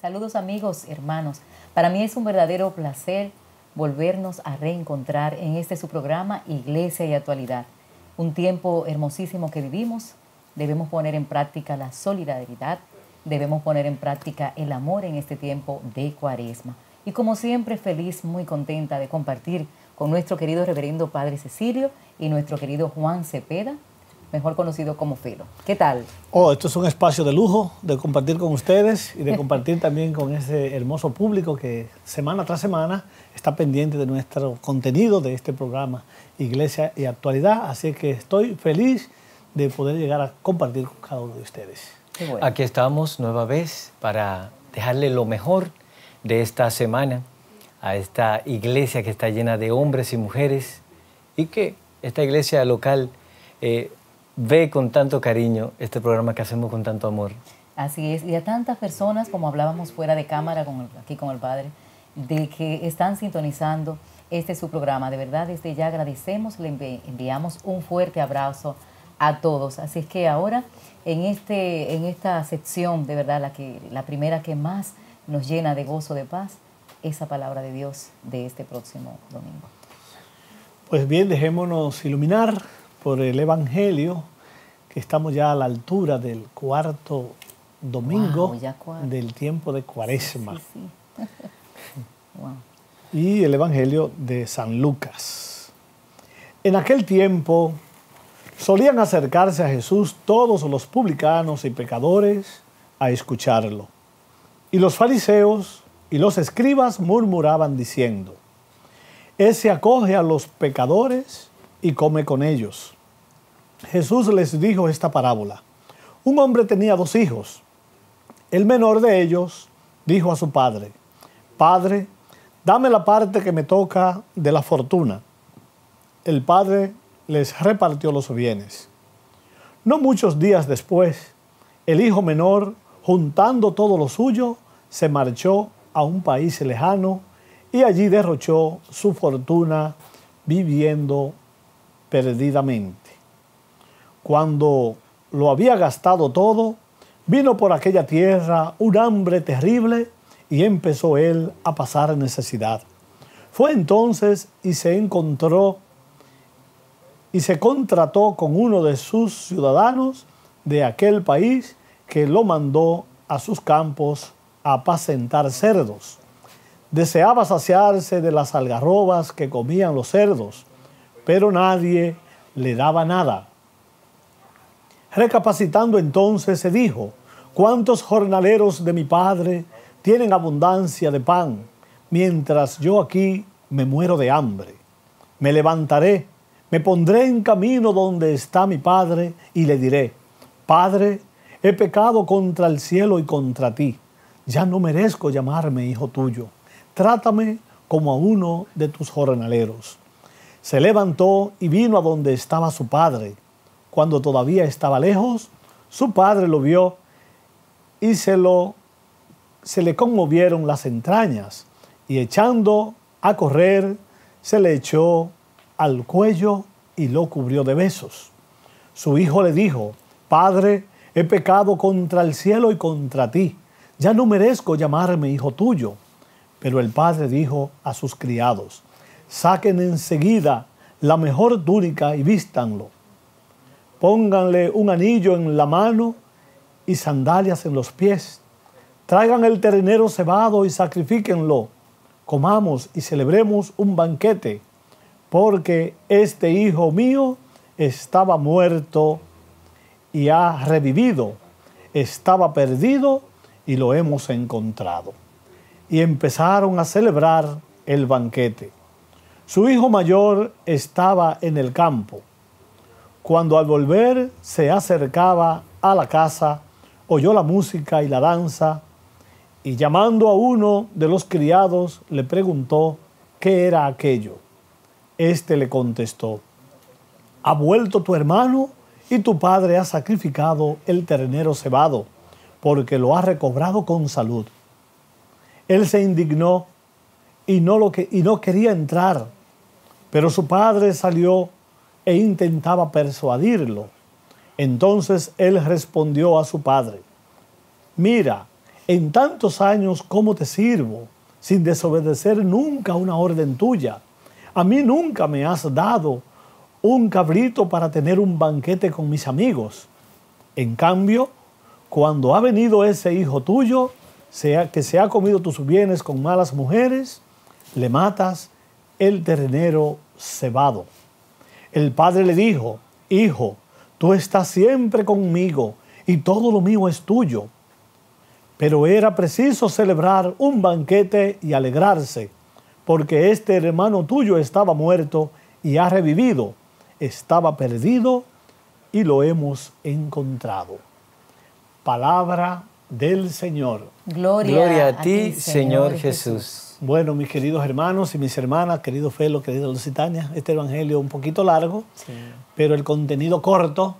Saludos amigos, hermanos. Para mí es un verdadero placer volvernos a reencontrar en este su programa Iglesia y Actualidad. Un tiempo hermosísimo que vivimos. Debemos poner en práctica la solidaridad, debemos poner en práctica el amor en este tiempo de cuaresma. Y como siempre, feliz, muy contenta de compartir con nuestro querido reverendo Padre Cecilio y nuestro querido Juan Cepeda, mejor conocido como Filo. ¿Qué tal? Oh, esto es un espacio de lujo de compartir con ustedes y de compartir también con ese hermoso público que semana tras semana está pendiente de nuestro contenido de este programa Iglesia y Actualidad. Así que estoy feliz de poder llegar a compartir con cada uno de ustedes. Aquí estamos nueva vez para dejarle lo mejor de esta semana a esta iglesia que está llena de hombres y mujeres y que esta iglesia local eh, ve con tanto cariño este programa que hacemos con tanto amor. Así es, y a tantas personas, como hablábamos fuera de cámara con aquí con el padre, de que están sintonizando este su programa. De verdad, desde ya agradecemos, le enviamos un fuerte abrazo a todos. Así es que ahora, en, este, en esta sección, de verdad, la, que, la primera que más nos llena de gozo, de paz, esa palabra de Dios de este próximo domingo. Pues bien, dejémonos iluminar por el Evangelio, que estamos ya a la altura del cuarto domingo del tiempo de Cuaresma. Y el Evangelio de San Lucas. En aquel tiempo solían acercarse a Jesús todos los publicanos y pecadores a escucharlo. Y los fariseos y los escribas murmuraban diciendo, Él se acoge a los pecadores y come con ellos. Jesús les dijo esta parábola. Un hombre tenía dos hijos. El menor de ellos dijo a su padre, Padre, dame la parte que me toca de la fortuna. El padre les repartió los bienes. No muchos días después, el hijo menor, juntando todo lo suyo, se marchó a un país lejano y allí derrochó su fortuna viviendo perdidamente. Cuando lo había gastado todo, vino por aquella tierra un hambre terrible y empezó él a pasar necesidad. Fue entonces y se encontró y se contrató con uno de sus ciudadanos de aquel país que lo mandó a sus campos a apacentar cerdos. Deseaba saciarse de las algarrobas que comían los cerdos, pero nadie le daba nada. Recapacitando entonces se dijo, ¿cuántos jornaleros de mi padre tienen abundancia de pan, mientras yo aquí me muero de hambre? Me levantaré, me pondré en camino donde está mi padre y le diré, Padre, he pecado contra el cielo y contra ti, ya no merezco llamarme hijo tuyo, trátame como a uno de tus jornaleros se levantó y vino a donde estaba su padre. Cuando todavía estaba lejos, su padre lo vio y se, lo, se le conmovieron las entrañas y echando a correr, se le echó al cuello y lo cubrió de besos. Su hijo le dijo, Padre, he pecado contra el cielo y contra ti, ya no merezco llamarme hijo tuyo. Pero el padre dijo a sus criados, Saquen enseguida la mejor túnica y vístanlo. Pónganle un anillo en la mano y sandalias en los pies. Traigan el ternero cebado y sacrifíquenlo. Comamos y celebremos un banquete, porque este hijo mío estaba muerto y ha revivido. Estaba perdido y lo hemos encontrado. Y empezaron a celebrar el banquete. Su hijo mayor estaba en el campo. Cuando al volver se acercaba a la casa, oyó la música y la danza, y llamando a uno de los criados le preguntó qué era aquello. Este le contestó, ha vuelto tu hermano y tu padre ha sacrificado el ternero cebado, porque lo ha recobrado con salud. Él se indignó y no, lo y no quería entrar pero su padre salió e intentaba persuadirlo. Entonces él respondió a su padre, mira, en tantos años cómo te sirvo, sin desobedecer nunca una orden tuya. A mí nunca me has dado un cabrito para tener un banquete con mis amigos. En cambio, cuando ha venido ese hijo tuyo, sea que se ha comido tus bienes con malas mujeres, le matas el ternero cebado. El padre le dijo, Hijo, tú estás siempre conmigo y todo lo mío es tuyo. Pero era preciso celebrar un banquete y alegrarse, porque este hermano tuyo estaba muerto y ha revivido, estaba perdido y lo hemos encontrado. Palabra del Señor. Gloria, a, ti, Señor, Jesús. Bueno, mis queridos hermanos y mis hermanas, querido Felo, querido Lusitania, este evangelio es un poquito largo, pero el contenido corto,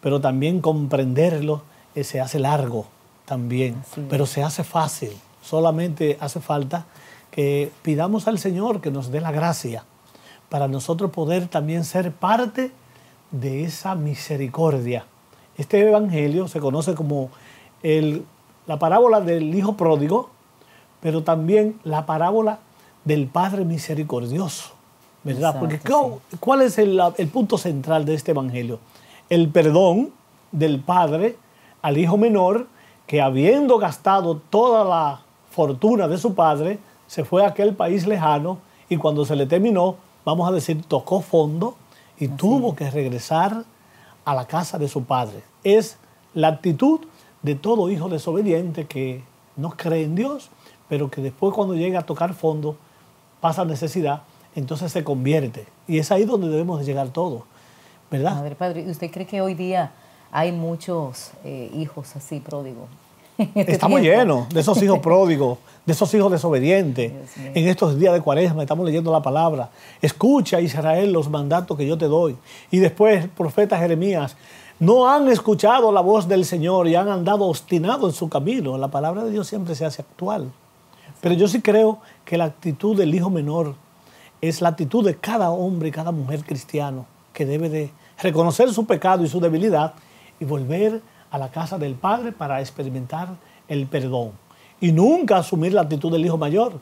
pero también comprenderlo eh, se hace largo también, pero se hace fácil. Solamente hace falta que pidamos al Señor que nos dé la gracia para nosotros poder también ser parte de esa misericordia. Este evangelio se conoce como el, la parábola del hijo pródigo pero también la parábola del Padre Misericordioso, ¿verdad? Porque ¿cuál es el, punto central de este Evangelio? El perdón del Padre al Hijo menor que habiendo gastado toda la fortuna de su Padre, se fue a aquel país lejano y cuando se le terminó, vamos a decir, tocó fondo y tuvo que regresar a la casa de su Padre. Es la actitud de todo hijo desobediente que no cree en Dios, pero que después cuando llega a tocar fondo, pasa necesidad, entonces se convierte. Y es ahí donde debemos llegar todos, ¿verdad? Madre Padre, ¿usted cree que hoy día hay muchos eh, hijos así pródigos? Este estamos llenos de esos hijos pródigos, de esos hijos desobedientes. En estos días de cuaresma estamos leyendo la palabra. Escucha, Israel, los mandatos que yo te doy. Y después, profeta Jeremías, no han escuchado la voz del Señor y han andado obstinado en su camino. La palabra de Dios siempre se hace actual. Pero yo sí creo que la actitud del hijo menor es la actitud de cada hombre y cada mujer cristiano que debe de reconocer su pecado y su debilidad y volver a la casa del Padre para experimentar el perdón. Y nunca asumir la actitud del hijo mayor,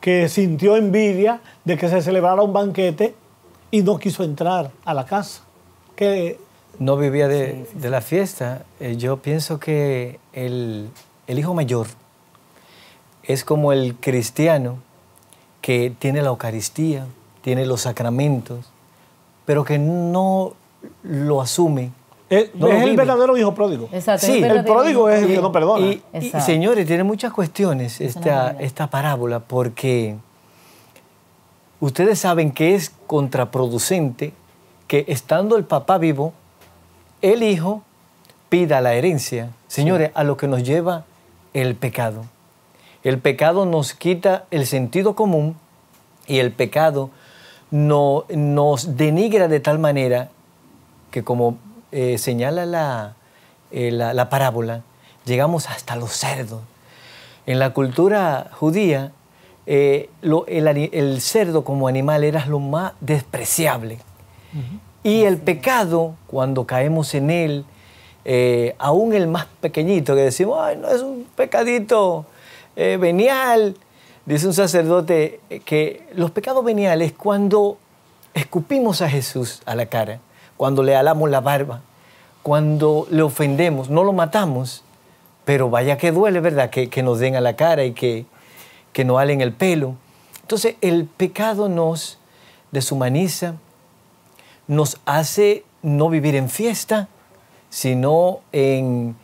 que sintió envidia de que se celebrara un banquete y no quiso entrar a la casa. Que... No vivía de, la fiesta. Eh, yo pienso que el, el hijo mayor es como el cristiano que tiene la Eucaristía, tiene los sacramentos, pero que no lo asume. Es, el verdadero hijo pródigo. sí, el, pródigo es el que no perdona. Y, señores, tiene muchas cuestiones esta, esta parábola porque ustedes saben que es contraproducente que estando el papá vivo, el hijo pida la herencia. Señores, a lo que nos lleva el pecado. El pecado nos quita el sentido común y el pecado nos denigra de tal manera que como eh, señala eh, la, parábola, llegamos hasta los cerdos. En la cultura judía, eh, el, cerdo como animal era lo más despreciable. Y el pecado, cuando caemos en él, aún el más pequeñito, que decimos, ay, no es un pecadito eh, venial. Dice un sacerdote eh, que los pecados veniales cuando escupimos a Jesús a la cara, cuando le alamos la barba, cuando le ofendemos, no lo matamos, pero vaya que duele, ¿verdad? Que, nos den a la cara y que, que nos halen el pelo. Entonces el pecado nos deshumaniza, nos hace no vivir en fiesta, sino en,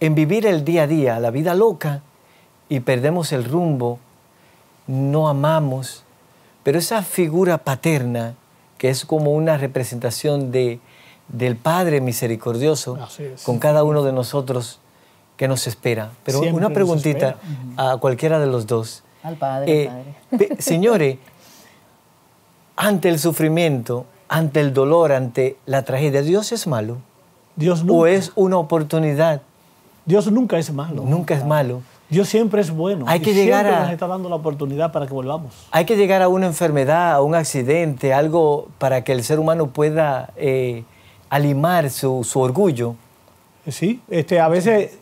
en vivir el día a día, la vida loca, y perdemos el rumbo, no amamos, pero esa figura paterna, que es como una representación de, del Padre misericordioso con cada uno de nosotros que nos espera. Pero una preguntita a cualquiera de los dos. Al Padre. Eh, señores, ante el sufrimiento, ante el dolor, ante la tragedia, ¿Dios es malo? Dios ¿O es una oportunidad? Dios nunca es malo. Nunca es malo. Dios siempre es bueno. Hay que llegar nos está dando la oportunidad para que volvamos. Hay que llegar a una enfermedad, a un accidente, algo para que el ser humano pueda eh, alimar su, orgullo. Sí, este, a veces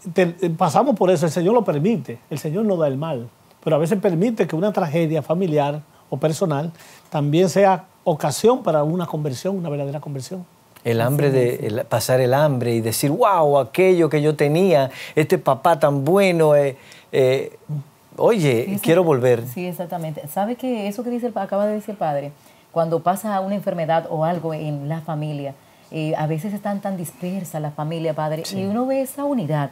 pasamos por eso. El Señor lo permite. El Señor no da el mal. Pero a veces permite que una tragedia familiar o personal también sea ocasión para una conversión, una verdadera conversión el hambre de pasar el hambre y decir, wow, aquello que yo tenía, este papá tan bueno, eh, eh, oye, quiero volver. Sí, exactamente. ¿Sabe que eso que dice, acaba de decir el padre, cuando pasa una enfermedad o algo en la familia, eh, a veces están tan dispersas la familia, padre, y uno ve esa unidad.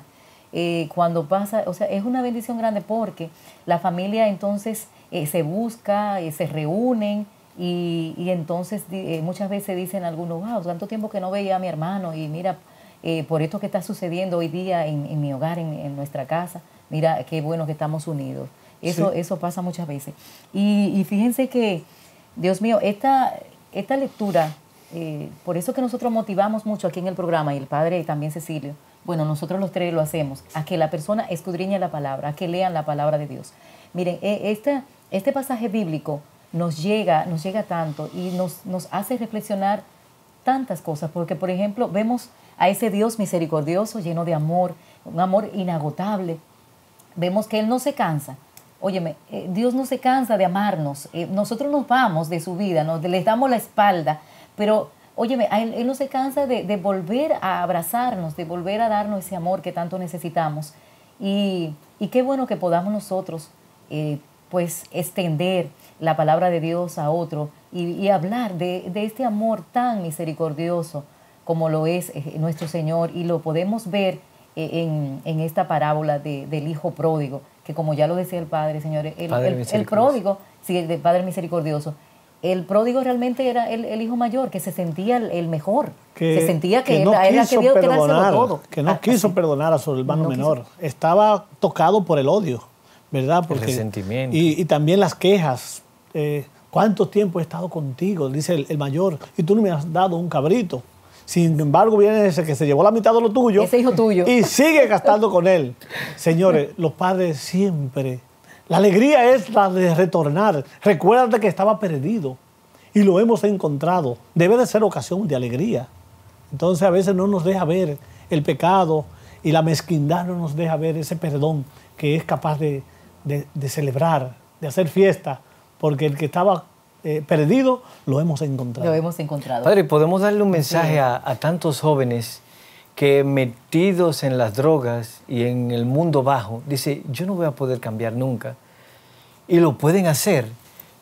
cuando pasa, o sea, es una bendición grande porque la familia entonces se busca, y se reúnen, y, entonces eh, muchas veces dicen algunos, wow, tanto tiempo que no veía a mi hermano y mira, eh, por esto que está sucediendo hoy día en, mi hogar, en, nuestra casa, mira, qué bueno que estamos unidos. Eso, eso pasa muchas veces. Y, fíjense que, Dios mío, esta, esta lectura, eh, por eso que nosotros motivamos mucho aquí en el programa y el padre y también Cecilio, bueno, nosotros los tres lo hacemos, a que la persona escudriñe la palabra, a que lean la palabra de Dios. Miren, e, esta, este pasaje bíblico nos llega, nos llega tanto y nos, hace reflexionar tantas cosas, porque por ejemplo vemos a ese Dios misericordioso, lleno de amor, un amor inagotable. Vemos que Él no se cansa. Óyeme, eh, Dios no se cansa de amarnos. Eh, nosotros nos vamos de su vida, nos, les damos la espalda, pero óyeme, él, no se cansa de, volver a abrazarnos, de volver a darnos ese amor que tanto necesitamos. Y, qué bueno que podamos nosotros, eh, pues, extender la palabra de Dios a otro y, hablar de, este amor tan misericordioso como lo es eh, nuestro Señor y lo podemos ver eh, en, esta parábola del Hijo Pródigo, que como ya lo decía el Padre, señores, el, pródigo, sí, el Padre Misericordioso, el pródigo realmente era el, hijo mayor, que se sentía el, mejor, que, se sentía que, no quiso ah, perdonar, a su hermano menor. Estaba tocado por el odio, ¿verdad? Porque, Y, y, también las quejas eh, ¿cuánto tiempo he estado contigo? Dice el, mayor, y tú no me has dado un cabrito. Sin embargo, viene ese que se llevó la mitad de lo tuyo. Ese hijo tuyo. Y sigue gastando con él. Señores, los padres siempre. La alegría es la de retornar. Recuerda que estaba perdido y lo hemos encontrado. Debe de ser ocasión de alegría. Entonces a veces no nos deja ver el pecado y la mezquindad no nos deja ver ese perdón que es capaz de celebrar, de hacer fiesta porque el que estaba eh, perdido lo hemos encontrado. Lo hemos encontrado. Padre, podemos darle un mensaje a, tantos jóvenes que metidos en las drogas y en el mundo bajo, dice, yo no voy a poder cambiar nunca. Y lo pueden hacer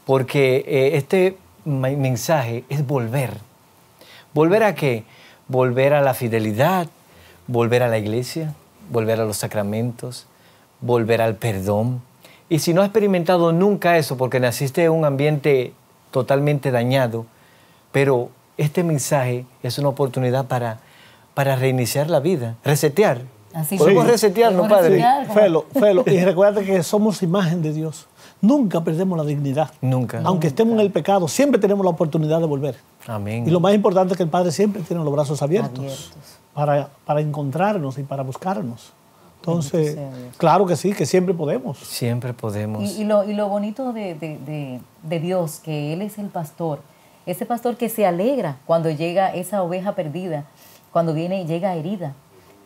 porque eh, este mensaje es volver. ¿Volver a qué? Volver a la fidelidad, volver a la iglesia, volver a los sacramentos, volver al perdón, y si no has experimentado nunca eso, porque naciste en un ambiente totalmente dañado, pero este mensaje es una oportunidad para, para reiniciar la vida, resetear. Podemos resetearnos, Padre. Felo, felo. Y recuerda que somos imagen de Dios. Nunca perdemos la dignidad. Nunca. Aunque estemos en el pecado, siempre tenemos la oportunidad de volver. Amén. Y lo más importante es que el Padre siempre tiene los brazos abiertos, para encontrarnos y para buscarnos. Entonces, claro que sí, que siempre podemos. Siempre podemos. Y, lo, y lo, bonito de, Dios, que Él es el pastor, ese pastor que se alegra cuando llega esa oveja perdida, cuando viene y llega herida,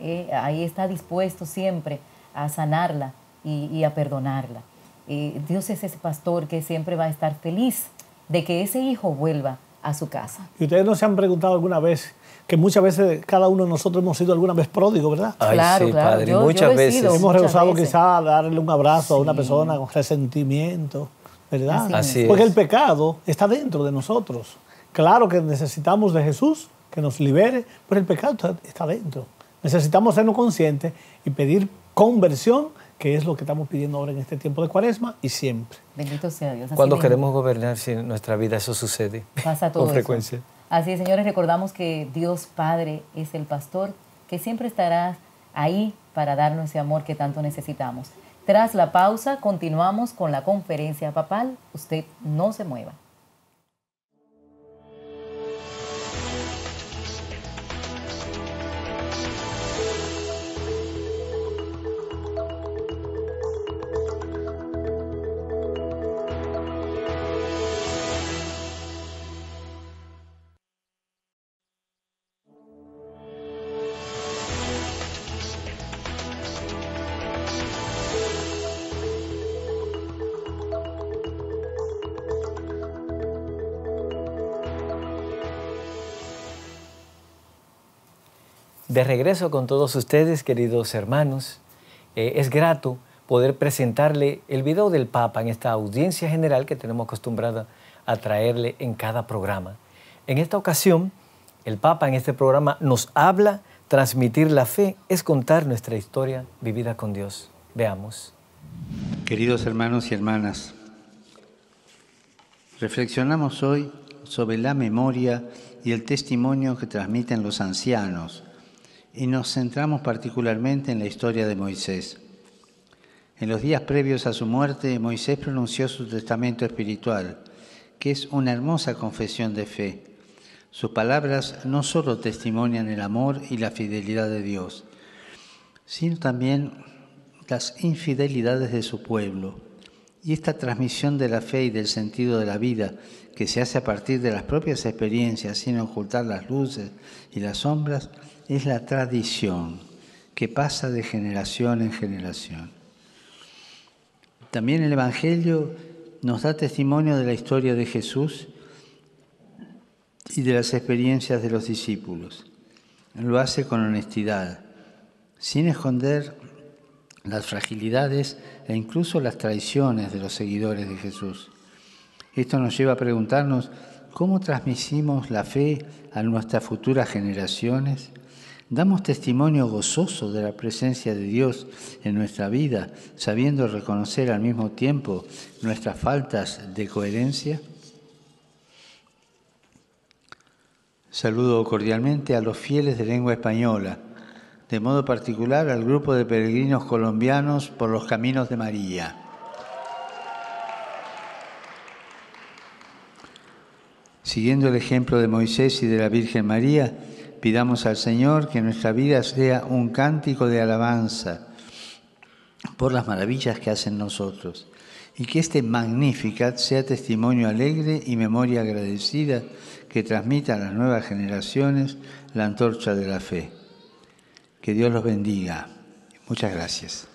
eh, ahí está dispuesto siempre a sanarla y, a perdonarla. Eh, Dios es ese pastor que siempre va a estar feliz de que ese hijo vuelva a su casa. ¿Y ustedes no se han preguntado alguna vez que muchas veces cada uno de nosotros hemos sido alguna vez pródigo, ¿verdad? Ay, claro, sí, Padre. muchas veces. hemos rehusado quizá darle un abrazo a una persona con resentimiento, ¿verdad? Así es. Porque el pecado está dentro de nosotros. Claro que necesitamos de Jesús que nos libere, pero el pecado está dentro. Necesitamos sernos conscientes y pedir conversión, que es lo que estamos pidiendo ahora en este tiempo de cuaresma y siempre. Bendito sea Dios. Cuando queremos gobernar si nuestra vida, eso sucede. Pasa todo. Con frecuencia. Así es, señores, recordamos que Dios Padre es el pastor, que siempre estará ahí para darnos ese amor que tanto necesitamos. Tras la pausa, continuamos con la conferencia papal. Usted no se mueva. de regreso con todos ustedes, queridos hermanos. Eh, es grato poder presentarle el video del Papa en esta audiencia general que tenemos acostumbrada a traerle en cada programa. En esta ocasión, el Papa en este programa nos habla, transmitir la fe es contar nuestra historia vivida con Dios. Veamos. Queridos hermanos y hermanas, reflexionamos hoy sobre la memoria y el testimonio que transmiten los ancianos y nos centramos particularmente en la historia de Moisés. En los días previos a su muerte, Moisés pronunció su testamento espiritual, que es una hermosa confesión de fe. Sus palabras no solo testimonian el amor y la fidelidad de Dios, sino también las infidelidades de su pueblo. Y esta transmisión de la fe y del sentido de la vida, que se hace a partir de las propias experiencias, sin ocultar las luces y las sombras, es la tradición que pasa de generación en generación. También el Evangelio nos da testimonio de la historia de Jesús y de las experiencias de los discípulos. Lo hace con honestidad, sin esconder las fragilidades e incluso las traiciones de los seguidores de Jesús. Esto nos lleva a preguntarnos cómo transmitimos la fe a nuestras futuras generaciones Damos testimonio gozoso de la presencia de Dios en nuestra vida, sabiendo reconocer al mismo tiempo nuestras faltas de coherencia. Saludo cordialmente a los fieles de lengua española, de modo particular al grupo de peregrinos colombianos por los caminos de María. Siguiendo el ejemplo de Moisés y de la Virgen María, Pidamos al Señor que nuestra vida sea un cántico de alabanza por las maravillas que hacen nosotros y que este Magnificat sea testimonio alegre y memoria agradecida que transmita a las nuevas generaciones la antorcha de la fe. Que Dios los bendiga. Muchas gracias.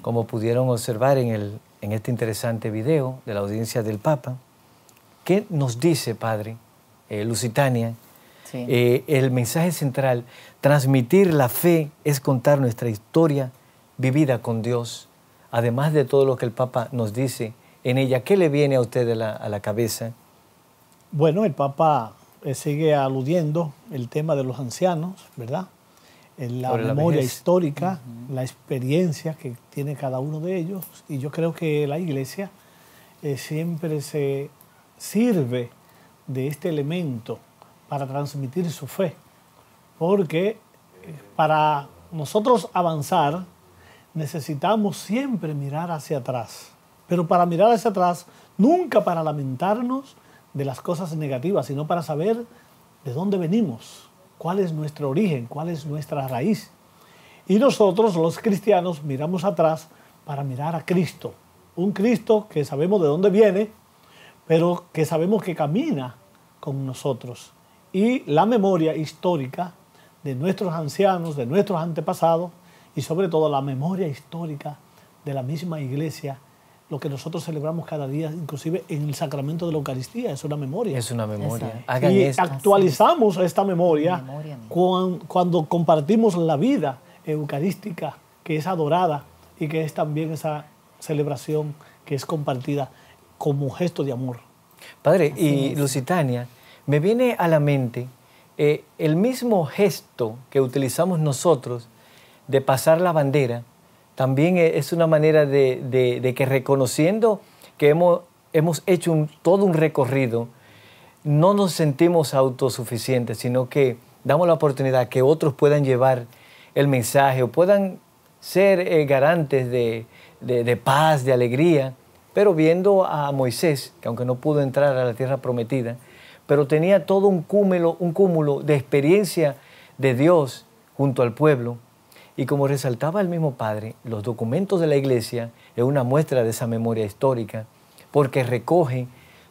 Como pudieron observar en, este interesante video de la audiencia del Papa, ¿qué nos dice, Padre eh, Lusitania, eh, el mensaje central, transmitir la fe es contar nuestra historia vivida con Dios, además de todo lo que el Papa nos dice en ella. ¿Qué le viene a usted a la, cabeza? Bueno, el Papa eh, sigue aludiendo el tema de los ancianos, ¿verdad? Eh, la memoria histórica, la experiencia que tiene cada uno de ellos. Y yo creo que la iglesia siempre se sirve de este elemento para transmitir su fe. Porque eh, para nosotros avanzar necesitamos siempre mirar hacia atrás. Pero para mirar hacia atrás, nunca para lamentarnos de las cosas negativas, sino para saber de dónde venimos, cuál es nuestro origen, cuál es nuestra raíz. Y nosotros los cristianos miramos atrás para mirar a Cristo, un Cristo que sabemos de dónde viene, pero que sabemos que camina con nosotros y la memoria histórica de nuestros ancianos, de nuestros antepasados y sobre todo la memoria histórica de la misma iglesia, lo que nosotros celebramos cada día, inclusive en el sacramento de la Eucaristía, es una memoria. Es una memoria. y actualizamos esta memoria, cuando compartimos la vida eucarística, que es adorada y que es también esa celebración que es compartida como gesto de amor. Padre, y Lusitania, me viene a la mente eh, el mismo gesto que utilizamos nosotros de pasar la bandera, también e-, es una manera de, que reconociendo que hemos, hecho todo un recorrido, no nos sentimos autosuficientes, sino que damos la oportunidad que otros puedan llevar el mensaje o puedan ser eh, garantes de, paz, de alegría, pero viendo a Moisés, que aunque no pudo entrar a la tierra prometida, pero tenía todo un cúmulo, un cúmulo de experiencia de Dios junto al pueblo. Y como resaltaba el mismo padre, los documentos de la iglesia es una muestra de esa memoria histórica, porque recoge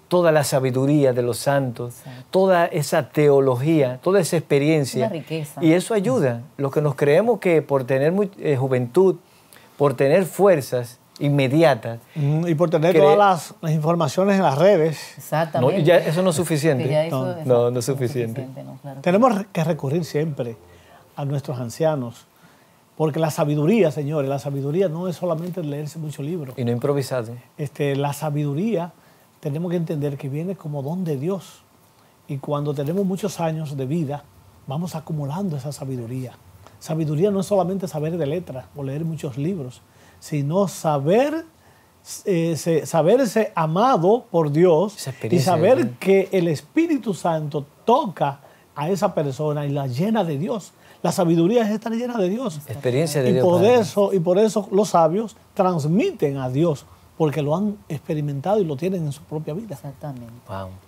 toda la sabiduría de los santos, toda esa teología, toda esa experiencia. Y eso ayuda. Los que nos creemos que por tener eh, juventud, por tener fuerzas, inmediata. Y por tener todas las, informaciones en las redes. Exactamente. eso no es suficiente. no, no, es suficiente. Tenemos que recurrir siempre a nuestros ancianos, porque la sabiduría, señores, la sabiduría no es solamente leerse muchos libros. Y no improvisar. ¿eh? Este, la sabiduría tenemos que entender que viene como don de Dios. Y cuando tenemos muchos años de vida, vamos acumulando esa sabiduría. Sabiduría no es solamente saber de letras o leer muchos libros sino saber eh, saberse amado por Dios y saber que el Espíritu Santo toca a esa persona y la llena de Dios. La sabiduría es estar llena de Dios. Experiencia de y Por eso, y por eso los sabios transmiten a Dios, porque lo han experimentado y lo tienen en su propia vida. Exactamente.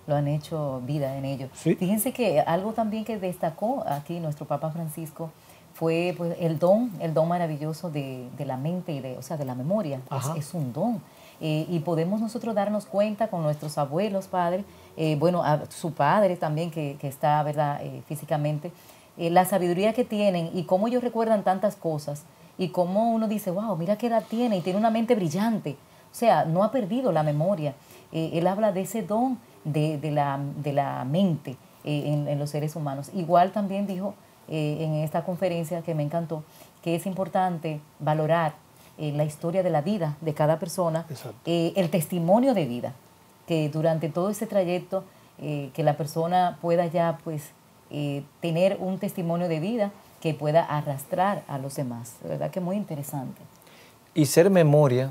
Lo han hecho vida en ellos. Fíjense que algo también que destacó aquí nuestro Papa Francisco fue pues, el don, el don maravilloso de, la mente y de, o sea, de la memoria. Es, un don. Eh, y podemos nosotros darnos cuenta con nuestros abuelos, padres eh, bueno, su padre también que, está, ¿verdad?, eh, físicamente, la sabiduría que tienen y cómo ellos recuerdan tantas cosas y cómo uno dice, wow, mira qué edad tiene y tiene una mente brillante. O sea, no ha perdido la memoria. él habla de ese don de, de, la, de la, mente en los seres humanos. Igual también dijo eh, en esta conferencia que me encantó, que es importante valorar eh, la historia de la vida de cada persona, eh, el testimonio de vida, que durante todo ese trayecto que la persona pueda ya pues tener un testimonio de vida que pueda arrastrar a los demás. De verdad que muy interesante. Y ser memoria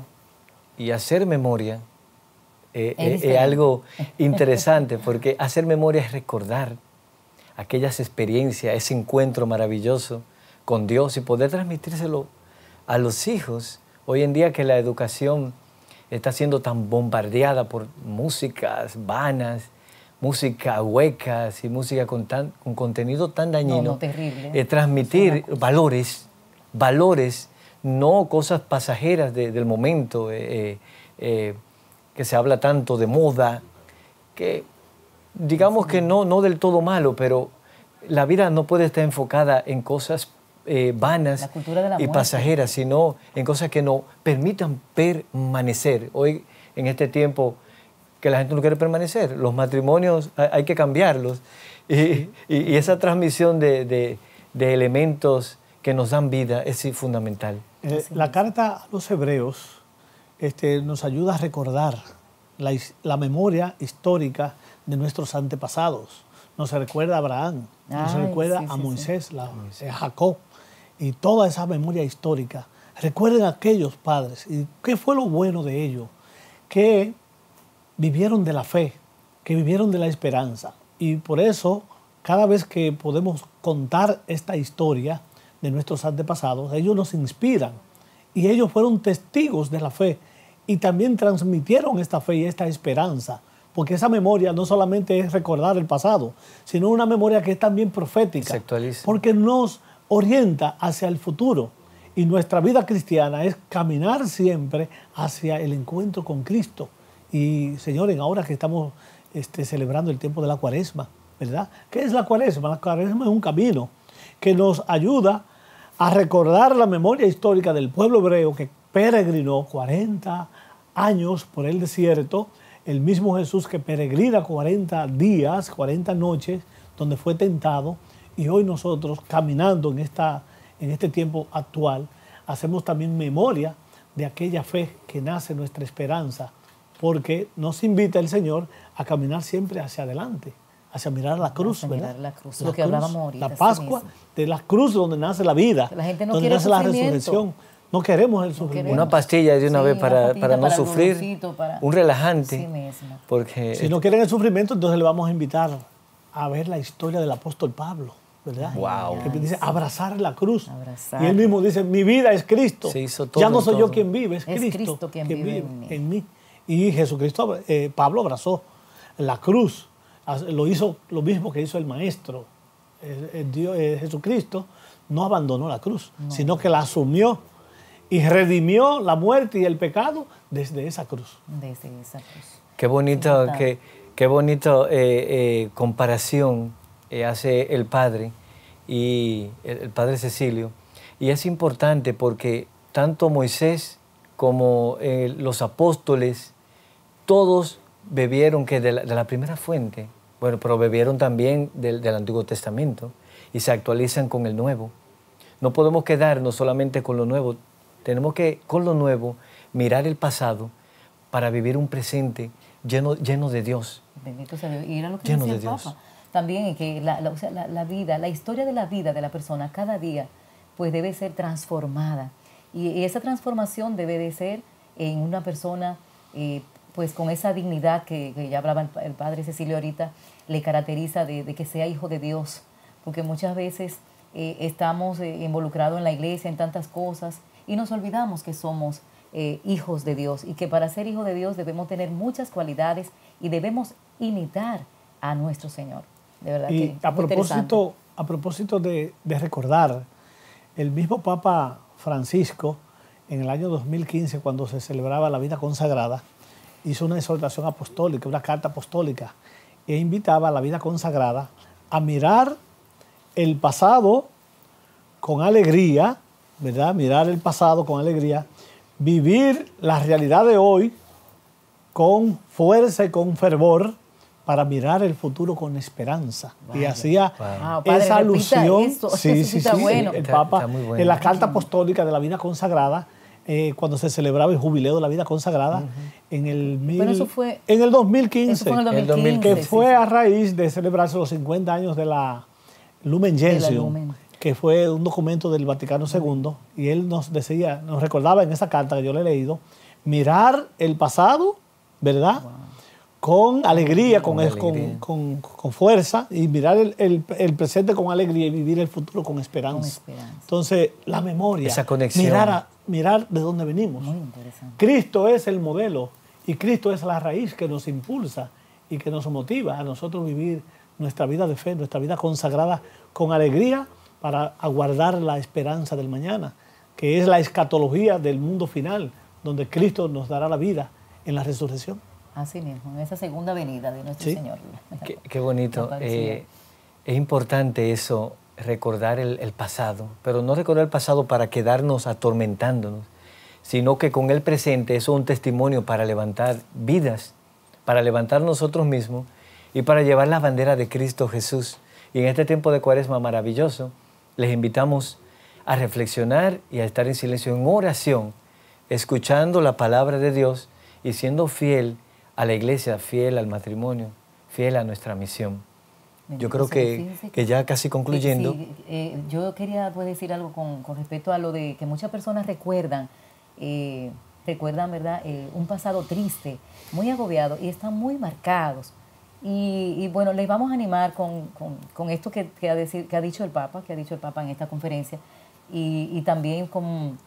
y hacer memoria es algo interesante, porque hacer memoria es recordar aquellas experiencias, ese encuentro maravilloso con Dios y poder transmitírselo a los hijos. Hoy en día que la educación está siendo tan bombardeada por músicas vanas, música huecas y música con, tan, contenido tan dañino, eh, transmitir valores, valores, no cosas pasajeras del momento, eh, eh, que se habla tanto de moda, que digamos que no, no del todo malo, pero la vida no puede estar enfocada en cosas eh, vanas y pasajeras, sino en cosas que nos permitan permanecer. Hoy, en este tiempo que la gente no quiere permanecer, los matrimonios hay que cambiarlos. Y, esa transmisión de, elementos que nos dan vida es fundamental. Eh, la carta a los hebreos este, nos ayuda a recordar la memoria histórica de nuestros antepasados. Nos recuerda a Abraham, nos recuerda a Moisés, a eh, Jacob y toda esa memoria histórica. Recuerden a aquellos padres y qué fue lo bueno de ellos, que vivieron de la fe, que vivieron de la esperanza. Y por eso, cada vez que podemos contar esta historia de nuestros antepasados, ellos nos inspiran y ellos fueron testigos de la fe y también transmitieron esta fe y esta esperanza porque esa memoria no solamente es recordar el pasado, sino una memoria que es también profética, porque nos orienta hacia el futuro. Y nuestra vida cristiana es caminar siempre hacia el encuentro con Cristo. Y señores, ahora que estamos este, celebrando el tiempo de la cuaresma, ¿verdad? ¿Qué es la cuaresma? La cuaresma es un camino que nos ayuda a recordar la memoria histórica del pueblo hebreo que peregrinó 40 años por el desierto el mismo Jesús que peregrina 40 días, 40 noches, donde fue tentado, y hoy nosotros caminando en, esta, en este tiempo actual, hacemos también memoria de aquella fe que nace nuestra esperanza, porque nos invita el Señor a caminar siempre hacia adelante, hacia mirar la cruz, ¿verdad? la cruz, la La Pascua de la cruz donde nace la vida, la gente no donde nace la resurrección queremos el sufrimiento. Una pastilla de una vez para, no sufrir, un relajante. Porque si no quieren el sufrimiento, entonces le vamos a invitar a ver la historia del apóstol Pablo, ¿verdad? Wow. Que dice abrazar la cruz. Y él mismo dice, mi vida es Cristo. ya no soy yo quien vive, es, Cristo, quien, vive, en mí. Y Jesucristo, eh, Pablo abrazó la cruz, lo hizo lo mismo que hizo el Maestro, eh, eh, Dios, Jesucristo, no abandonó la cruz, sino que la asumió y redimió la muerte y el pecado desde esa cruz. Desde esa cruz. Qué bonito, qué, qué bonito eh, eh, comparación eh, hace el padre y el, padre Cecilio. Y es importante porque tanto Moisés como los apóstoles, todos bebieron que de la, primera fuente, bueno, pero bebieron también del Antiguo Testamento y se actualizan con el Nuevo. No podemos quedarnos solamente con lo nuevo, tenemos que, con lo nuevo, mirar el pasado para vivir un presente lleno, lleno de Dios. Bendito sea Dios. Y era lo que lleno decía de Dios. También que la, vida, la historia de la vida de la persona cada día, pues debe ser transformada. Y, esa transformación debe de ser en una persona, eh, pues con esa dignidad que, ya hablaba el, padre Cecilio ahorita, le caracteriza de, que sea hijo de Dios. Porque muchas veces eh, estamos eh, involucrados en la iglesia, en tantas cosas, y nos olvidamos que somos eh, hijos de Dios y que para ser hijo de Dios debemos tener muchas cualidades y debemos imitar a nuestro Señor. De verdad a propósito, a propósito de, de recordar, el mismo Papa Francisco, en el año 2015, cuando se celebraba la vida consagrada, hizo una exhortación apostólica, una carta apostólica, e invitaba a la vida consagrada a mirar el pasado con alegría Mirar el pasado con alegría, vivir la realidad de hoy con fuerza y con fervor para mirar el futuro con esperanza. y hacía ah, esa alusión. El Papa, en la carta apostólica de la vida consagrada, eh, cuando se celebraba el jubileo de la vida consagrada en, el en el 2015, que fue a raíz de celebrarse los 50 años de la Lumen Gentium que fue un documento del Vaticano II, y él nos decía, nos recordaba en esa carta que yo le he leído, mirar el pasado, ¿verdad? Con alegría, con, fuerza, y mirar el, presente con alegría y vivir el futuro con esperanza. Entonces, la memoria, Mirar, mirar de dónde venimos. Cristo es el modelo y Cristo es la raíz que nos impulsa y que nos motiva a nosotros vivir nuestra vida de fe, nuestra vida consagrada con alegría, para aguardar la esperanza del mañana, que es la escatología del mundo final, donde Cristo nos dará la vida en la resurrección. Así mismo, en esa segunda venida de nuestro Señor. Qué, bonito. Eh, es importante eso, recordar el, pasado, pero no recordar el pasado para quedarnos atormentándonos, sino que con el presente es un testimonio para levantar vidas, para levantar nosotros mismos y para llevar la bandera de Cristo Jesús. Y en este tiempo de cuaresma maravilloso, les invitamos a reflexionar y a estar en silencio, en oración, escuchando la palabra de Dios y siendo fiel a la iglesia, fiel al matrimonio, fiel a nuestra misión. Yo creo que, ya casi concluyendo. Eh, eh, yo quería pues, decir algo con, respecto a lo de que muchas personas recuerdan, eh, recuerdan, ¿verdad?, un pasado triste, muy agobiado y están muy marcados y, y, bueno, les vamos a animar con, esto que, ha decir, que ha dicho el Papa, que ha dicho el Papa en esta conferencia, y, también con,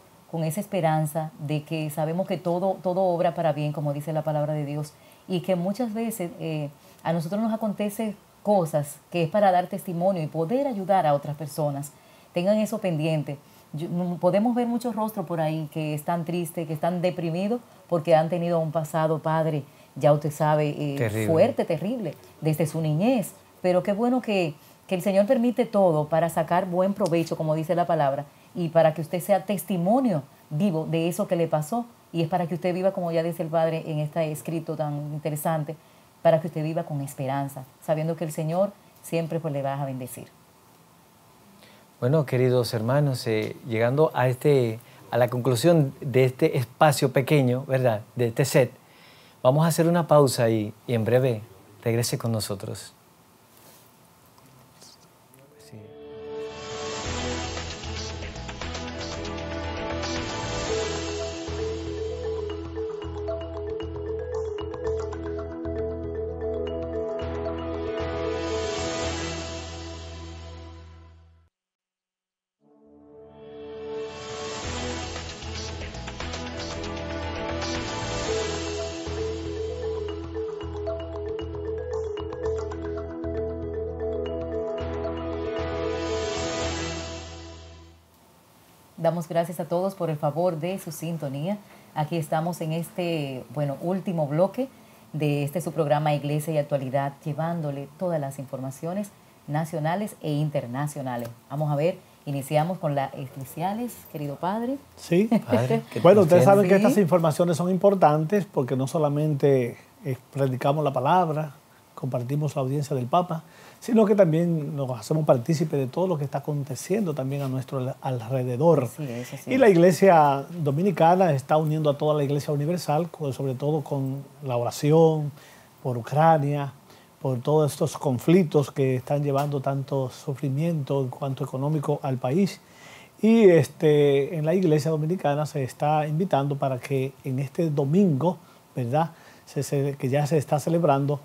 esa esperanza de que sabemos que todo, todo obra para bien, como dice la palabra de Dios, y que muchas veces eh, a nosotros nos acontece cosas que es para dar testimonio y poder ayudar a otras personas. Tengan eso pendiente. Mm, podemos ver muchos rostros por ahí que están tristes, que están deprimidos porque han tenido un pasado, Padre ya usted sabe, eh, fuerte, terrible, desde su niñez. Pero qué bueno que, el Señor permite todo para sacar buen provecho, como dice la palabra, y para que usted sea testimonio vivo de eso que le pasó. Y es para que usted viva, como ya dice el Padre en este escrito tan interesante, para que usted viva con esperanza, sabiendo que el Señor siempre pues, le va a bendecir. Bueno, queridos hermanos, eh, llegando a, este, a la conclusión de este espacio pequeño, ¿verdad? De este set, Vamos a hacer una pausa y, en breve regrese con nosotros. Damos gracias a todos por el favor de su sintonía. Aquí estamos en este, bueno, último bloque de este su programa Iglesia y Actualidad, llevándole todas las informaciones nacionales e internacionales. Vamos a ver, iniciamos con las especiales, querido padre. Sí, padre, bueno, ustedes saben que estas informaciones son importantes porque no solamente eh, predicamos la palabra, compartimos la audiencia del Papa, sino que también nos hacemos partícipe de todo lo que está aconteciendo también a nuestro alrededor. Y la Iglesia Dominicana está uniendo a toda la Iglesia Universal, sobre todo con la oración por Ucrania, por todos estos conflictos que están llevando tanto sufrimiento en cuanto económico al país. Y este, en la Iglesia Dominicana se está invitando para que en este domingo, ¿verdad? que ya se está celebrando,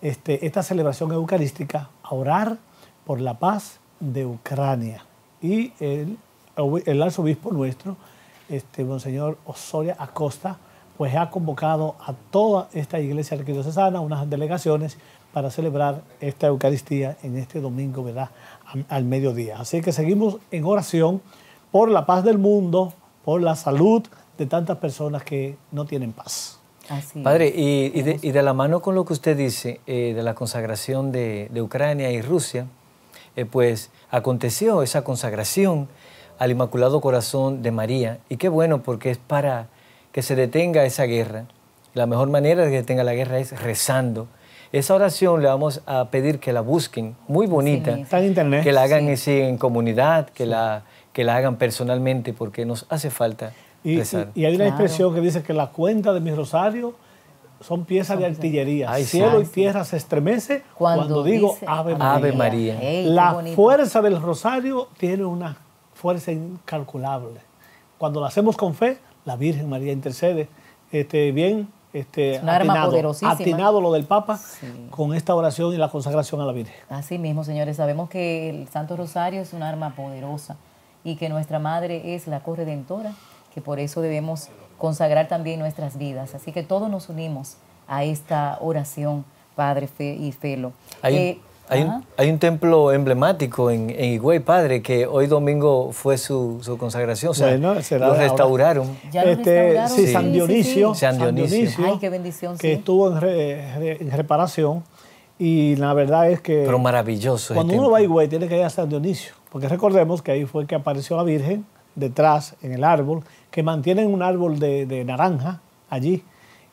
este, esta celebración eucarística a orar por la paz de Ucrania. Y el, arzobispo nuestro, este, Monseñor Osoria Acosta, pues ha convocado a toda esta iglesia arquidiocesana, unas delegaciones, para celebrar esta Eucaristía en este domingo, ¿verdad? al mediodía. Así que seguimos en oración por la paz del mundo, por la salud de tantas personas que no tienen paz. Padre, y, de, la mano con lo que usted dice eh, de la consagración de, Ucrania y Rusia, eh, pues aconteció esa consagración al Inmaculado Corazón de María. Y qué bueno, porque es para que se detenga esa guerra. La mejor manera de que detenga la guerra es rezando. Esa oración le vamos a pedir que la busquen, muy bonita. Está en internet. Que la hagan en comunidad, que, la, que la hagan personalmente, porque nos hace falta y, hay una expresión que dice que la cuenta de mi rosario son piezas de artillería. Cielo y tierra se estremece cuando, digo Ave María. la fuerza del rosario tiene una fuerza incalculable. Cuando la hacemos con fe, la Virgen María intercede. Este, bien, este, atinado, lo del Papa con esta oración y la consagración a la Virgen. Así mismo, señores, sabemos que el Santo Rosario es un arma poderosa y que nuestra Madre es la corredentora que por eso debemos consagrar también nuestras vidas. Así que todos nos unimos a esta oración, Padre Fe y Felo. Hay, eh, hay, un, templo emblemático en, Higüey, Padre, que hoy domingo fue su, consagración. lo restauraron. ¿Ya este, San Dionisio. San Dionisio. Ay, qué bendición. Que estuvo en, reparación. Y la verdad es que. Pero maravilloso. Cuando uno va a Higüey, tiene que ir a San Dionisio. Porque recordemos que ahí fue que apareció la Virgen detrás en el árbol, que mantienen un árbol de, naranja allí.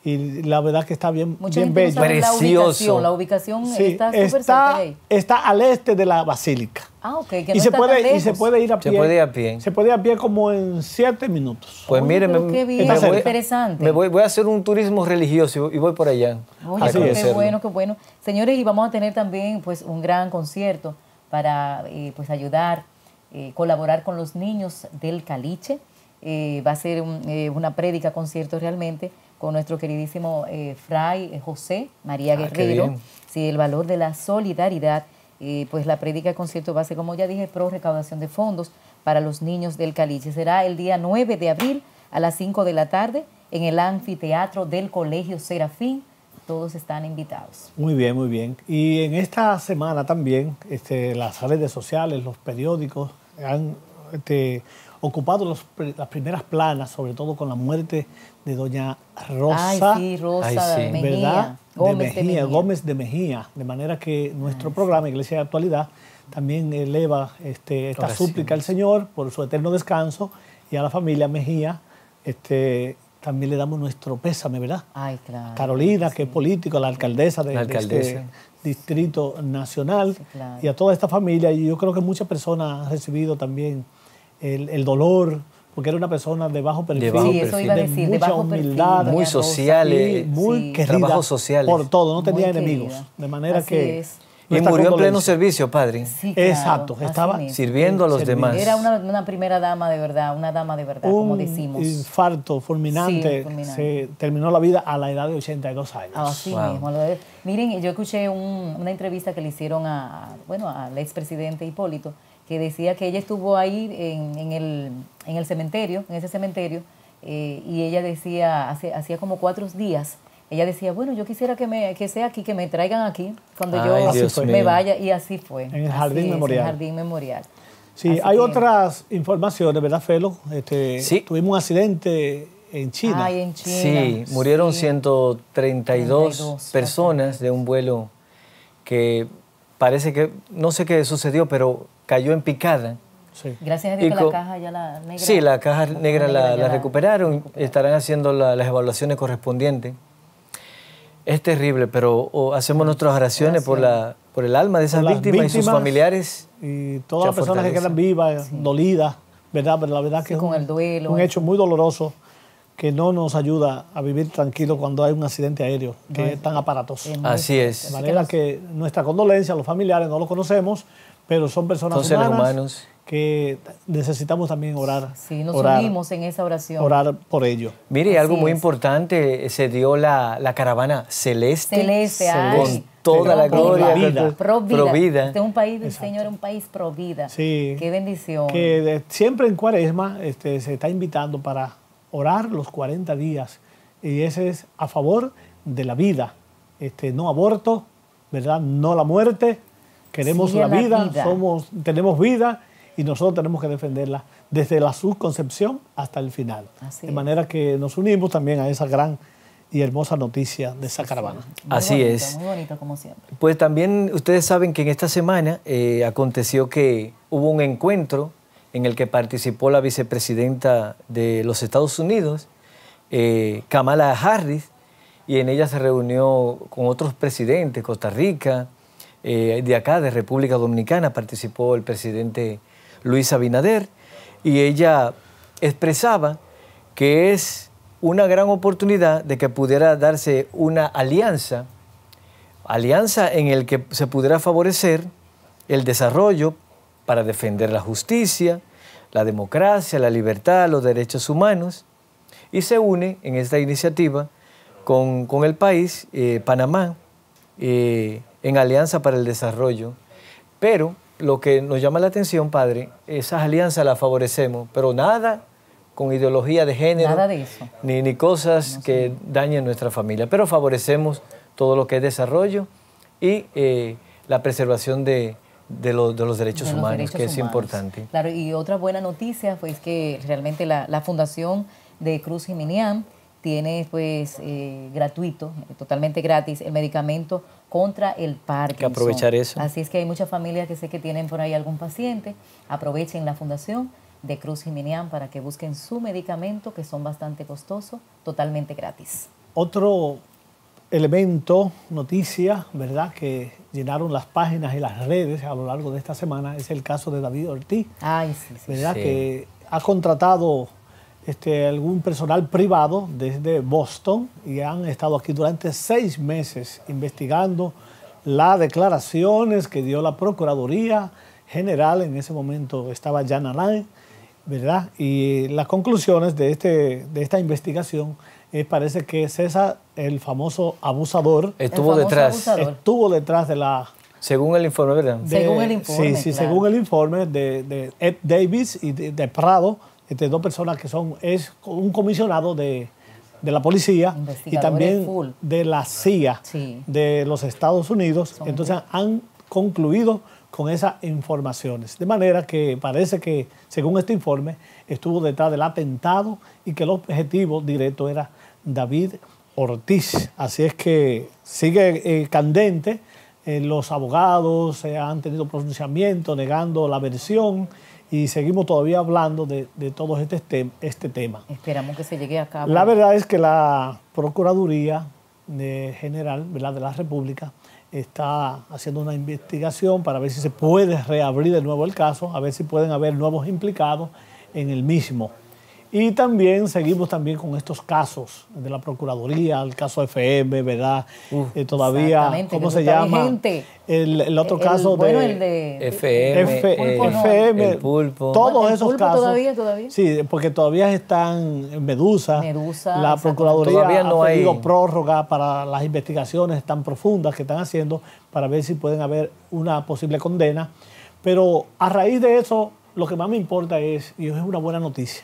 Y la verdad que está bien, bello. Precioso. La ubicación, está súper cerca Está al este de la basílica. Ah, ok. y, se puede, ir a pie. Se puede ir a pie. Se puede ir a pie como en siete minutos. Pues miren mire, me, voy, interesante. voy, a hacer un turismo religioso y voy por allá. Oye, qué bueno, qué bueno. Señores, y vamos a tener también pues un gran concierto para eh, pues ayudar eh, colaborar con los niños del Caliche. Eh, va a ser eh, una prédica, concierto realmente, con nuestro queridísimo Fray José María ah, Guerrero. Sí, el valor de la solidaridad. pues la prédica, concierto va a ser, como ya dije, pro recaudación de fondos para los niños del Caliche. Será el día 9 de abril a las 5 de la tarde en el anfiteatro del Colegio Serafín todos están invitados. Muy bien, muy bien. Y en esta semana también este, las redes sociales, los periódicos han este, ocupado las primeras planas, sobre todo con la muerte de doña Rosa, Ay, sí, Rosa ¿verdad? de, Mejía, de Gómez de Mejía. De manera que nuestro programa Iglesia de Actualidad también eleva este, esta súplica al Señor por su eterno descanso y a la familia Mejía. Este, también le damos nuestro pésame, ¿verdad? Ay, claro. Carolina, que es político, la alcaldesa del este Distrito Nacional, y a toda esta familia. Y yo creo que muchas personas han recibido también el, dolor, porque era una persona de bajo perfil, de, mucha humildad, muy social, muy que social, por todo, no tenía enemigos, de manera que y murió en pleno servicio, padre. Exacto, estaba sirviendo a los demás. Era una, primera dama de verdad, una dama de verdad, como decimos. infarto fulminante, Se terminó la vida a la edad de 82 años. Ah, así mismo. Miren, yo escuché una entrevista que le hicieron a, bueno, al expresidente Hipólito, que decía que ella estuvo ahí en, el, en el cementerio, en ese cementerio, eh, y ella decía, hacía como cuatro días ella decía, bueno, yo quisiera que, me, que sea aquí, que me traigan aquí cuando yo me vaya. Y así fue. En el Jardín Memorial. Sí, hay otras informaciones, ¿verdad, Felo? Este, sí. Tuvimos un accidente en China. Ay, en China. Sí, murieron 132 personas de un vuelo que parece que, no sé qué sucedió, pero cayó en picada. Sí. Gracias a Dios que la caja ya la negra. Sí, la caja negra, la, recuperaron. Estarán haciendo las evaluaciones correspondientes es terrible, pero hacemos nuestras oraciones por, la, por el alma de esas víctimas, y sus familiares. Y todas las personas que quedan vivas, dolidas, ¿verdad? Pero la verdad que es un, hecho muy doloroso que no nos ayuda a vivir tranquilo cuando hay un accidente aéreo, que es, tan aparatoso. Así es. De manera que nuestra condolencia a los familiares, no lo conocemos, pero son personas Son seres humanos que necesitamos también orar. Sí, nos unimos en esa oración. Orar por ello. Mire, algo muy importante, eh, se dio la, la caravana celeste. Con toda la gloria. Vida. Pro vida. Este un país Señor, un país pro vida. Sí. Qué bendición. Que siempre en cuaresma este, se está invitando para orar los 40 días. Y ese es a favor de la vida. Este, no aborto, ¿verdad? No la muerte. Queremos la, vida, vida, Somos, tenemos vida y nosotros tenemos que defenderla desde la subconcepción hasta el final. de manera que nos unimos también a esa gran y hermosa noticia de esa caravana. Así es. Muy bonito, como siempre. Pues también ustedes saben que en esta semana eh, aconteció que hubo un encuentro en el que participó la vicepresidenta de los Estados Unidos, eh, Kamala Harris, y en ella se reunió con otros presidentes, Costa Rica, eh, de acá, de República Dominicana, participó el presidente Luisa Binader, y ella expresaba que es una gran oportunidad de que pudiera darse una alianza, alianza en el que se pudiera favorecer el desarrollo para defender la justicia, la democracia, la libertad, los derechos humanos, y se une en esta iniciativa con, el país, eh, Panamá, eh, en Alianza para el Desarrollo. Pero lo que nos llama la atención, padre, esas alianzas las favorecemos, pero nada con ideología de género, Ni, cosas que dañen nuestra familia, pero favorecemos todo lo que es desarrollo y eh, la preservación de, los derechos humanos, que es importante. Claro, y otra buena noticia fue pues, que realmente la, Fundación de Cruz Minian tiene pues eh, gratuito, totalmente gratis, el medicamento contra el Parkinson. Hay que aprovechar eso. Así es que hay muchas familias que sé que tienen por ahí algún paciente, aprovechen la fundación de Cruz Jiminián para que busquen su medicamento, que son bastante costosos, totalmente gratis. Otro elemento, noticia, ¿verdad?, que llenaron las páginas y las redes a lo largo de esta semana es el caso de David Ortiz. Ay, sí, sí. ¿Verdad? Que ha contratado este, algún personal privado desde Boston y han estado aquí durante seis meses investigando las declaraciones que dio la Procuraduría General, en ese momento estaba Jan Alain, ¿verdad? Y las conclusiones de, este, de esta investigación parece que César, el famoso abusador, estuvo detrás. Estuvo detrás de la... Según el informe, ¿verdad? según el informe. Sí, sí, según el informe de, Ed Davis y de Prado, este, dos personas que son, es un comisionado de, la policía y también de la CIA de los Estados Unidos. Entonces han concluido con esas informaciones. De manera que parece que, según este informe, estuvo detrás del atentado y que el objetivo directo era David Ortiz. Así es que sigue eh, candente. Eh, los abogados eh, han tenido pronunciamiento negando la versión y seguimos todavía hablando de, de todo este, este, este, tema. Esperamos que se llegue a cabo. La verdad es que la Procuraduría eh, General de la República está haciendo una investigación para ver si se puede reabrir de nuevo el caso, a ver si pueden haber nuevos implicados en el mismo. Y también seguimos también con estos casos de la Procuraduría, el caso FM, ¿verdad? Eh, todavía, ¿cómo se llama? El, otro caso de, el de FM, FM eh, todos esos casos. Todavía, todavía? Sí, porque todavía están en Medusa. Medusa la Procuraduría no ha pedido prórroga para las investigaciones tan profundas que están haciendo para ver si pueden haber una posible condena. Pero a raíz de eso, lo que más me importa es, y es una buena noticia,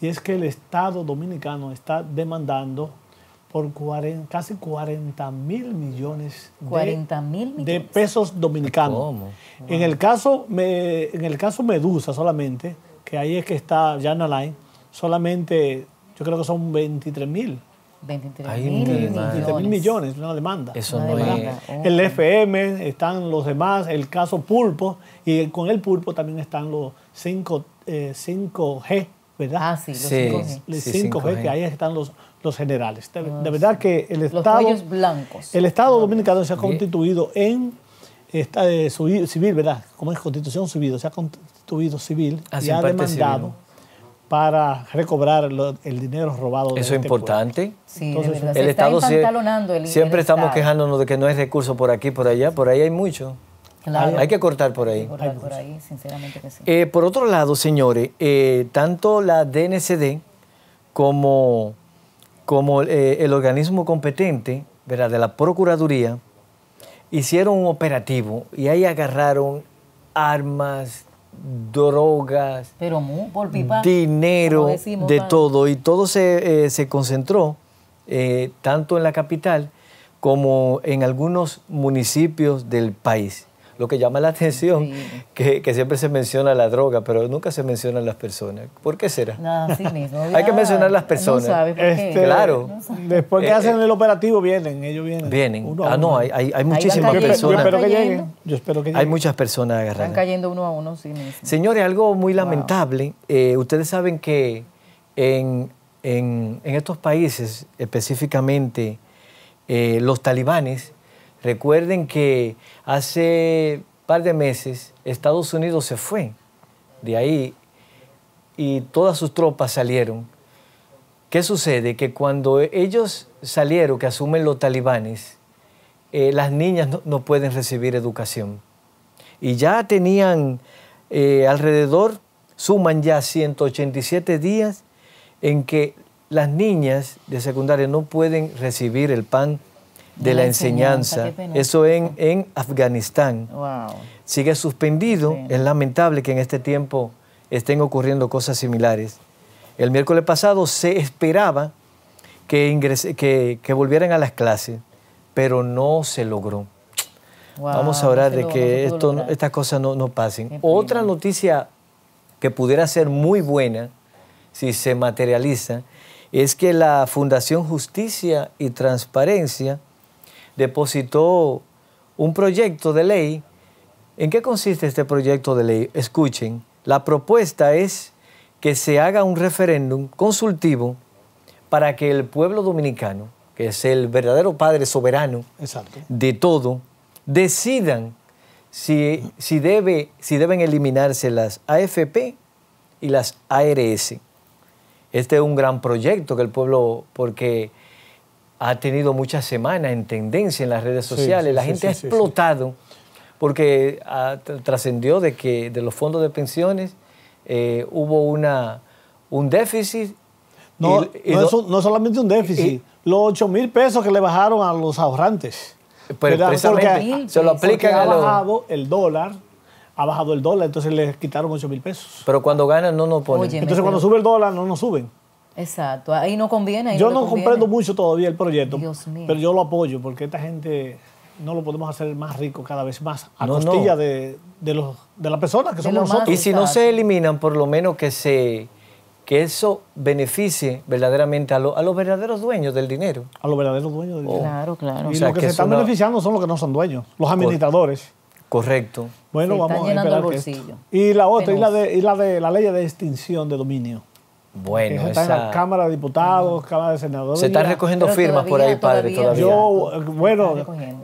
y es que el Estado dominicano está demandando por casi 40 mil millones, de, de pesos dominicanos. En, el caso, en el caso Medusa solamente, que ahí es que está Jan Alain, solamente yo creo que son 23 mil. 23 mil millones. millones. una demanda. Eso no demanda. Es. El FM, están los demás, el caso Pulpo, y con el Pulpo también están los 5G Ah, sí, los cinco que ahí están los, los generales. De, ah, verdad que el los Estado... blancos. El Estado dominicano se ha constituido en... Eh, civil, ¿verdad? Como es constitución civil, se ha constituido civil ah, y ha demandado para recobrar el dinero robado. Eso es este importante. Sí, el, Estado está siempre, el siempre estamos quejándonos de que no hay recursos por aquí, por allá, por ahí hay mucho. Hay que cortar por ahí. por sinceramente que sí. Eh, por otro lado, señores, eh, tanto la DNCD como, como eh, el organismo competente ¿verdad? de la Procuraduría hicieron un operativo y ahí agarraron armas, drogas, dinero, de todo. Y todo se, se concentró tanto en la capital como en algunos municipios del país lo que llama la atención, que, siempre se menciona la droga, pero nunca se mencionan las personas. ¿Por qué será? Hay que mencionar las personas. Este, claro. Después que eh, hacen eh. el operativo, vienen, ellos vienen. Vienen. ah, no, hay, muchísimas personas. Yo espero que lleguen. Hay muchas personas agarradas. Están cayendo uno a uno, Señores, algo muy lamentable. Eh, ustedes saben que en, estos países, específicamente los talibanes, Recuerden que hace par de meses Estados Unidos se fue de ahí y todas sus tropas salieron. ¿Qué sucede? Que cuando ellos salieron, que asumen los talibanes, eh, las niñas no, pueden recibir educación. Y ya tenían eh, alrededor, suman ya 187 días en que las niñas de secundaria no pueden recibir el pan de la, enseñanza. Eso en, en Afganistán. Sigue suspendido. Es lamentable que en este tiempo estén ocurriendo cosas similares. El miércoles pasado se esperaba que, que, volvieran a las clases, pero no se logró. Vamos a orar de que estas cosas no, pasen. Otra noticia que pudiera ser muy buena si se materializa es que la Fundación Justicia y Transparencia depositó un proyecto de ley. ¿En qué consiste este proyecto de ley? Escuchen, la propuesta es que se haga un referéndum consultivo para que el pueblo dominicano, que es el verdadero padre soberano de todo, decidan si, si, debe, si deben eliminarse las AFP y las ARS. Este es un gran proyecto que el pueblo, porque ha tenido muchas semanas en tendencia en las redes sociales. la gente ha explotado porque ah, trascendió de que de los fondos de pensiones eh, hubo una, un déficit. No, solamente un déficit, los 8 mil pesos que le bajaron a los ahorrantes. Pero se lo aplican a Ha bajado el dólar, ha bajado el dólar, entonces les quitaron 8 mil pesos. Pero cuando ganan no nos ponen. entonces cuando sube el dólar no nos suben. Exacto, ahí no conviene. yo no, comprendo mucho todavía el proyecto, pero yo lo apoyo porque esta gente no lo podemos hacer más rico cada vez más a costilla De, de, los, de las personas que somos nosotros. Y si no se eliminan, por lo menos que se que eso beneficie verdaderamente a, a los verdaderos dueños del dinero. A los verdaderos dueños del oh. dinero. Y los que, se están beneficiando son los que no son dueños, los administradores. Correcto. Bueno, vamos a Y la otra, y la, de, y la de la ley de extinción de dominio. Bueno, está esa... en la Cámara de Diputados, Cámara de Senadores. Se están recogiendo firmas por ahí, padre, todavía. Yo, eh, bueno,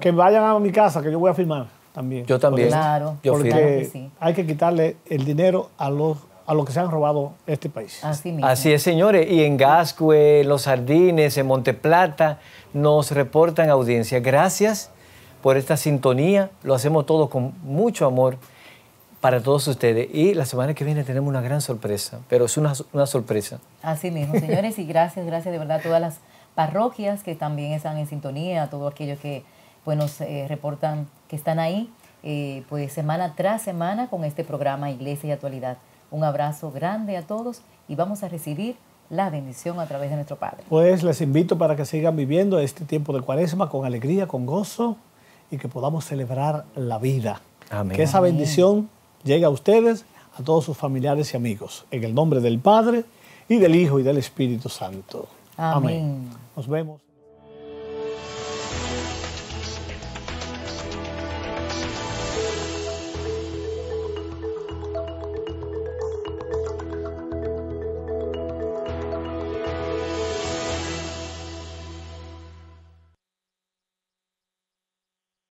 que vayan a mi casa, que yo voy a firmar también. Yo también. claro, yo porque hay que quitarle el dinero a los a que se han robado este país. Así, es, señores. Y en Gascue, Los Sardines, en Monteplata, nos reportan audiencia. Gracias por esta sintonía. Lo hacemos todos con mucho amor para todos ustedes. Y la semana que viene tenemos una gran sorpresa, pero es una, sorpresa. Así mismo, señores, y gracias, gracias de verdad a todas las parroquias que también están en sintonía, a todos aquellos que pues, nos eh, reportan que están ahí, eh, pues semana tras semana con este programa Iglesia y Actualidad. Un abrazo grande a todos y vamos a recibir la bendición a través de nuestro Padre. Pues les invito para que sigan viviendo este tiempo de cuaresma con alegría, con gozo y que podamos celebrar la vida. Amén. Que esa bendición llega a ustedes, a todos sus familiares y amigos. En el nombre del Padre, y del Hijo, y del Espíritu Santo. Amén. Nos vemos.